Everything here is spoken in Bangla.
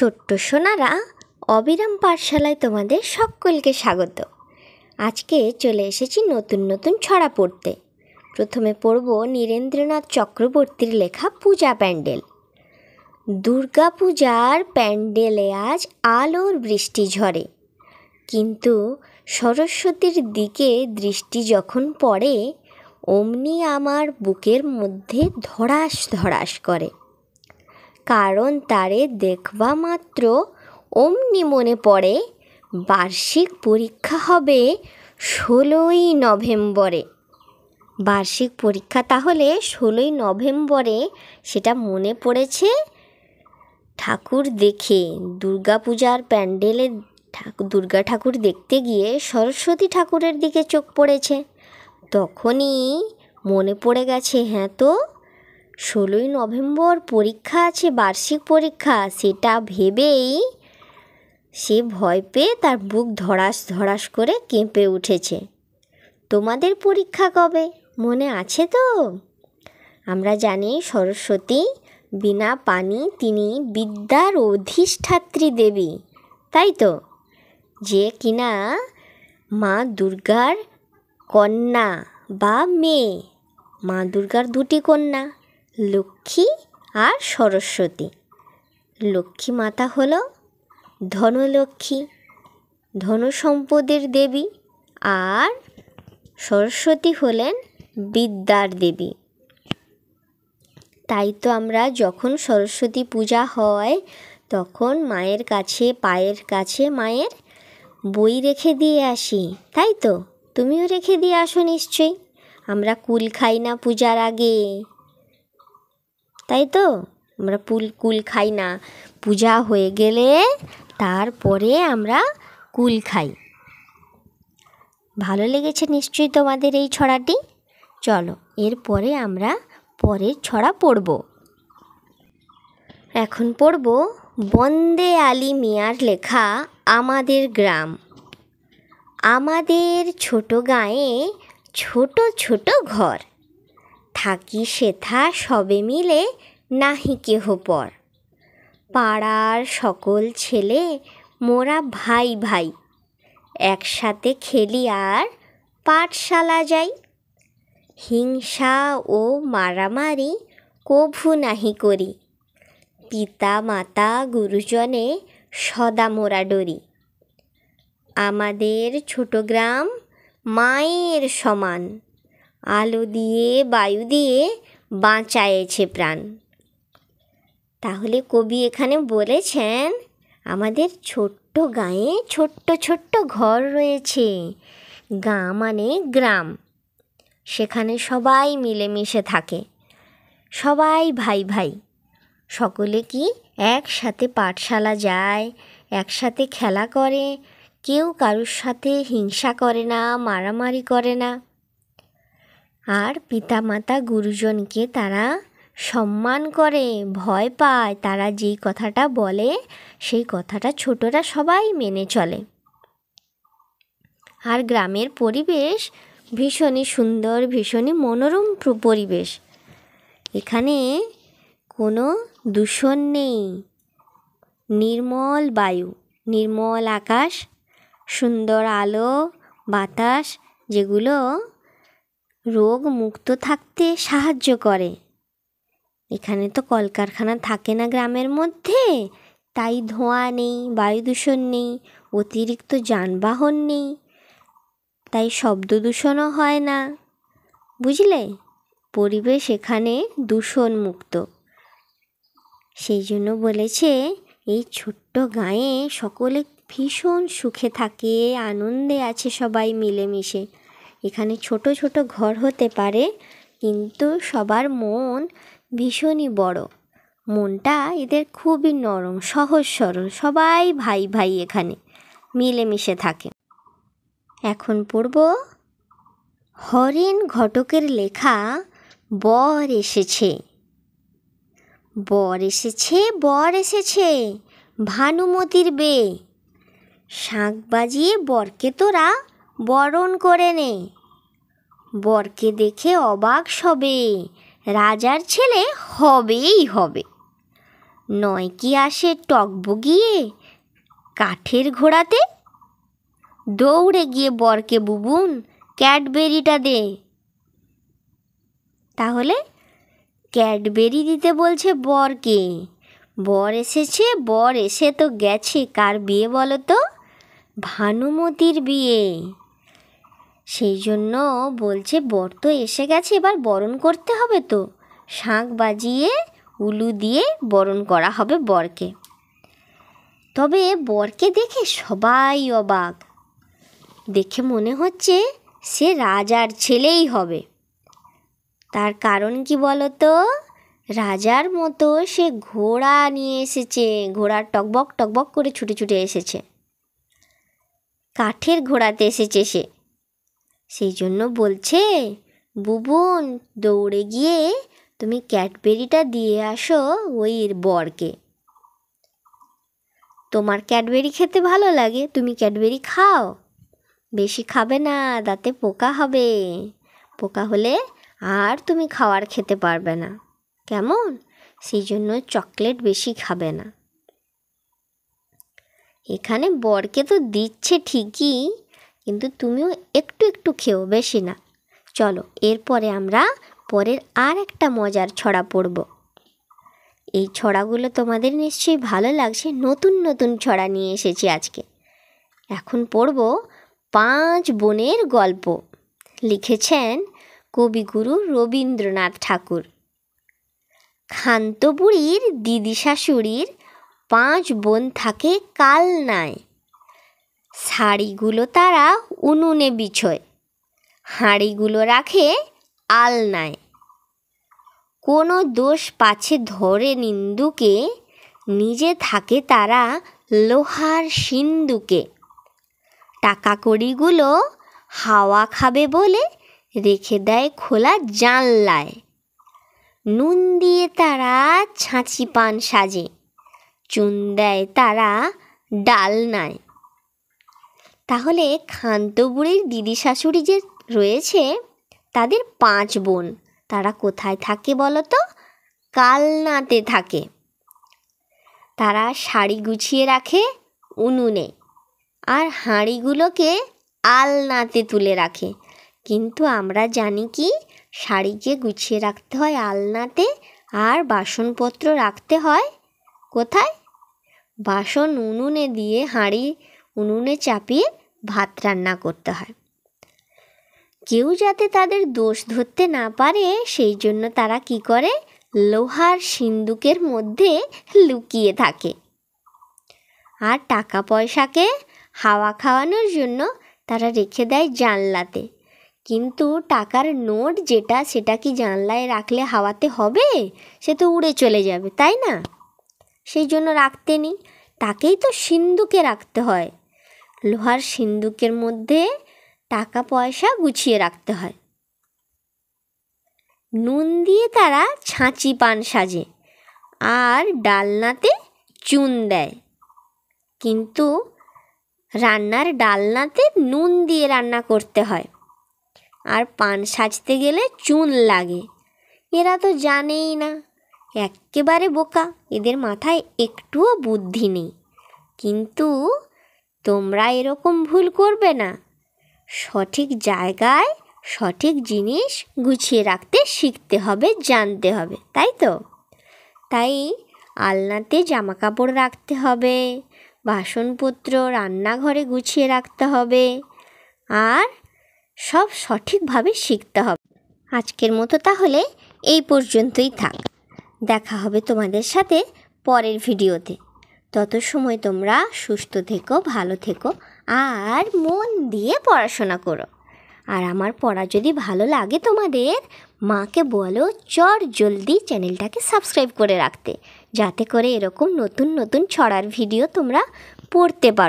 ছোট্ট সোনারা অবিরাম পাঠশালায় তোমাদের সকলকে স্বাগত আজকে চলে এসেছি নতুন নতুন ছড়া পড়তে প্রথমে পড়ব নীরেন্দ্রনাথ চক্রবর্তীর লেখা পূজা প্যান্ডেল দুর্গা পূজার প্যান্ডেলে আজ আলোর বৃষ্টি ঝরে কিন্তু সরস্বতীর দিকে দৃষ্টি যখন পড়ে অমনি আমার বুকের মধ্যে ধড়াস ধড়াস করে কারণ তারে দেখবা মাত্র অমনি মনে পড়ে বার্ষিক পরীক্ষা হবে ষোলোই নভেম্বরে বার্ষিক পরীক্ষা তাহলে ষোলোই নভেম্বরে সেটা মনে পড়েছে ঠাকুর দেখে দুর্গাপূজার প্যান্ডেলে দুর্গা ঠাকুর দেখতে গিয়ে সরস্বতী ঠাকুরের দিকে চোখ পড়েছে তখনই মনে পড়ে গেছে হ্যাঁ তো ষোলোই নভেম্বর পরীক্ষা আছে বার্ষিক পরীক্ষা সেটা ভেবেই সে ভয় পেয়ে তার বুক ধরাস ধরাস করে কেঁপে উঠেছে তোমাদের পরীক্ষা কবে মনে আছে তো আমরা জানি সরস্বতী বিনা পানি তিনি বিদ্যার অধিষ্ঠাত্রী দেবী তাই তো যে কিনা মা দুর্গার কন্যা বা মেয়ে মা দুর্গার দুটি কন্যা লক্ষ্মী আর সরস্বতী লক্ষ্মী মাতা হল ধনলক্ষ্মী ধনসম্পদের দেবী আর সরস্বতী হলেন বিদ্যার দেবী তাই তো আমরা যখন সরস্বতী পূজা হয় তখন মায়ের কাছে পায়ের কাছে মায়ের বই রেখে দিয়ে আসি তাই তো তুমিও রেখে দিয়ে আসো নিশ্চয়ই আমরা কুল খাই না পূজার আগে তাই তো আমরা পুল কুল খাই না পূজা হয়ে গেলে তারপরে আমরা কুল খাই ভালো লেগেছে নিশ্চয়ই তোমাদের এই ছড়াটি চলো এরপরে আমরা পরের ছড়া পড়ব এখন পড়ব বন্দে আলী মিয়ার লেখা আমাদের গ্রাম আমাদের ছোট গায়ে ছোট ছোট ঘর থাকি সেথা সবে মিলে নাহি কেহ পর পাড়ার সকল ছেলে মোরা ভাই ভাই একসাথে খেলি আর পাঠশালা যাই হিংসা ও মারামারি কভু নাহি করি পিতা মাতা গুরুজনে সদা মোরা ডরি আমাদের ছোট গ্রাম মায়ের সমান আলো দিয়ে বায়ু দিয়ে বাঁচায়েছে প্রাণ তাহলে কবি এখানে বলেছেন আমাদের ছোট্ট গাঁয়ে ছোট্ট ছোট্ট ঘর রয়েছে গা মানে গ্রাম সেখানে সবাই মিলেমিশে থাকে সবাই ভাই ভাই সকলে কি একসাথে পাঠশালা যায় একসাথে খেলা করে কেউ কারোর সাথে হিংসা করে না মারামারি করে না আর পিতামাতা গুরুজনকে তারা সম্মান করে ভয় পায় তারা যেই কথাটা বলে সেই কথাটা ছোটরা সবাই মেনে চলে আর গ্রামের পরিবেশ ভীষণই সুন্দর ভীষণই মনোরম পরিবেশ এখানে কোনো দূষণ নেই নির্মল বায়ু নির্মল আকাশ সুন্দর আলো বাতাস যেগুলো রোগ মুক্ত থাকতে সাহায্য করে এখানে তো কলকারখানা থাকে না গ্রামের মধ্যে তাই ধোঁয়া নেই বায়ু দূষণ নেই অতিরিক্ত যানবাহন নেই তাই শব্দ দূষণও হয় না বুঝলে পরিবেশ এখানে দূষণমুক্ত সেই জন্য বলেছে এই ছোট্ট গাঁয়ে সকলে ভীষণ সুখে থাকে আনন্দে আছে সবাই মিলেমিশে এখানে ছোট ছোট ঘর হতে পারে কিন্তু সবার মন ভীষণই বড় মনটা এদের খুবই নরম সহজ সরল সবাই ভাই ভাই এখানে মিলেমিশে থাকে এখন পড়ব হরেন ঘটকের লেখা বর এসেছে বর এসেছে বর এসেছে ভানুমতির বে শাঁখ বাজিয়ে বরকে তোরা বরণ করে নে বরকে দেখে অবাক সবে রাজার ছেলে হবেই হবে নয় কি আসে বগিয়ে কাঠের ঘোড়াতে দৌড়ে গিয়ে বরকে বুবুন ক্যাডবেরিটা দে তাহলে ক্যাডবেরি দিতে বলছে বরকে বর এসেছে বর এসে তো গেছে কার বিয়ে বলো তো ভানুমতির বিয়ে সেই জন্য বলছে বর তো এসে গেছে এবার বরণ করতে হবে তো শাঁখ বাজিয়ে উলু দিয়ে বরণ করা হবে বরকে তবে বরকে দেখে সবাই অবাক দেখে মনে হচ্ছে সে রাজার ছেলেই হবে তার কারণ কি বলতো রাজার মতো সে ঘোড়া নিয়ে এসেছে ঘোড়ার টকবক টকবক করে ছুটে ছুটে এসেছে কাঠের ঘোড়াতে এসেছে সে সেই জন্য বলছে বুবুন দৌড়ে গিয়ে তুমি ক্যাডবেরিটা দিয়ে আসো ওই বরকে তোমার ক্যাডবেরি খেতে ভালো লাগে তুমি ক্যাডবেরি খাও বেশি খাবে না দাঁতে পোকা হবে পোকা হলে আর তুমি খাওয়ার খেতে পারবে না কেমন সেই জন্য চকলেট বেশি খাবে না এখানে বরকে তো দিচ্ছে ঠিকই কিন্তু তুমিও একটু একটু খেও বেশি না চলো এরপরে আমরা পরের আর একটা মজার ছড়া পড়ব এই ছড়াগুলো তোমাদের নিশ্চয়ই ভালো লাগছে নতুন নতুন ছড়া নিয়ে এসেছি আজকে এখন পড়ব পাঁচ বোনের গল্প লিখেছেন কবিগুরু রবীন্দ্রনাথ ঠাকুর খান্ত বুড়ির দিদি শাশুড়ির পাঁচ বোন থাকে কালনায় শাড়িগুলো তারা উনুনে বিছোয় হাঁড়িগুলো রাখে আলনায় কোনো দোষ পাছে ধরে নিন্দুকে নিজে থাকে তারা লোহার সিন্দুকে টাকা কড়িগুলো হাওয়া খাবে বলে রেখে দেয় খোলা জানলায় নুন দিয়ে তারা ছাঁচি পান সাজে চুন দেয় তারা ডালনায় তাহলে খান্ত বুড়ির দিদি শাশুড়ি যে রয়েছে তাদের পাঁচ বোন তারা কোথায় থাকে বলো তো কালনাতে থাকে তারা শাড়ি গুছিয়ে রাখে উনুনে আর হাঁড়িগুলোকে আলনাতে তুলে রাখে কিন্তু আমরা জানি কি শাড়িকে গুছিয়ে রাখতে হয় আলনাতে আর বাসনপত্র রাখতে হয় কোথায় বাসন উনুনে দিয়ে হাঁড়ি উনুনে চাপিয়ে ভাত রান্না করতে হয় কেউ যাতে তাদের দোষ ধরতে না পারে সেই জন্য তারা কি করে লোহার সিন্দুকের মধ্যে লুকিয়ে থাকে আর টাকা পয়সাকে হাওয়া খাওয়ানোর জন্য তারা রেখে দেয় জানলাতে কিন্তু টাকার নোট যেটা সেটা কি জানলায় রাখলে হাওয়াতে হবে সে তো উড়ে চলে যাবে তাই না সেই জন্য রাখতে নি তাকেই তো সিন্ধুকে রাখতে হয় লোহার সিন্দুকের মধ্যে টাকা পয়সা গুছিয়ে রাখতে হয় নুন দিয়ে তারা ছাঁচি পান সাজে আর ডালনাতে চুন দেয় কিন্তু রান্নার ডালনাতে নুন দিয়ে রান্না করতে হয় আর পান সাজতে গেলে চুন লাগে এরা তো জানেই না একেবারে বোকা এদের মাথায় একটুও বুদ্ধি নেই কিন্তু তোমরা এরকম ভুল করবে না সঠিক জায়গায় সঠিক জিনিস গুছিয়ে রাখতে শিখতে হবে জানতে হবে তাই তো তাই আলনাতে জামা কাপড় রাখতে হবে বাসনপত্র রান্নাঘরে গুছিয়ে রাখতে হবে আর সব সঠিকভাবে শিখতে হবে আজকের মতো তাহলে এই পর্যন্তই থাক দেখা হবে তোমাদের সাথে পরের ভিডিওতে তত সময় তোমরা সুস্থ থেকো ভালো থেকো আর মন দিয়ে পড়াশোনা করো আর আমার পড়া যদি ভালো লাগে তোমাদের মাকে বলো চর জলদি চ্যানেলটাকে সাবস্ক্রাইব করে রাখতে যাতে করে এরকম নতুন নতুন ছড়ার ভিডিও তোমরা পড়তে পারো